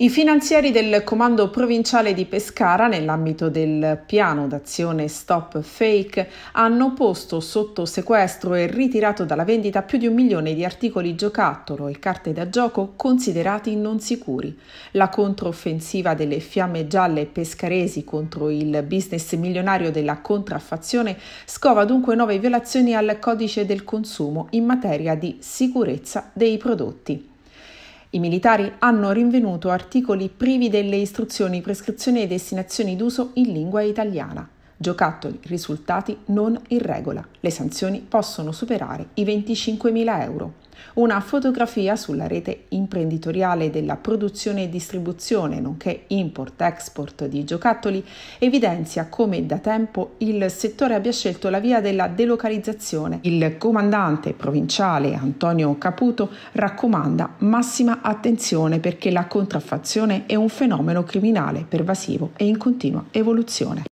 I finanzieri del Comando Provinciale di Pescara, nell'ambito del piano d'azione Stop Fake, hanno posto sotto sequestro e ritirato dalla vendita più di un milione di articoli giocattolo e carte da gioco considerati non sicuri. La controffensiva delle fiamme gialle pescaresi contro il business milionario della contraffazione scova dunque nuove violazioni al codice del consumo in materia di sicurezza dei prodotti. I militari hanno rinvenuto articoli privi delle istruzioni, prescrizioni e destinazioni d'uso in lingua italiana. Giocattoli, risultati non in regola. Le sanzioni possono superare i 25.000 euro una fotografia sulla rete imprenditoriale della produzione e distribuzione, nonché import-export di giocattoli, evidenzia come da tempo il settore abbia scelto la via della delocalizzazione. Il comandante provinciale Antonio Caputo raccomanda massima attenzione perché la contraffazione è un fenomeno criminale pervasivo e in continua evoluzione.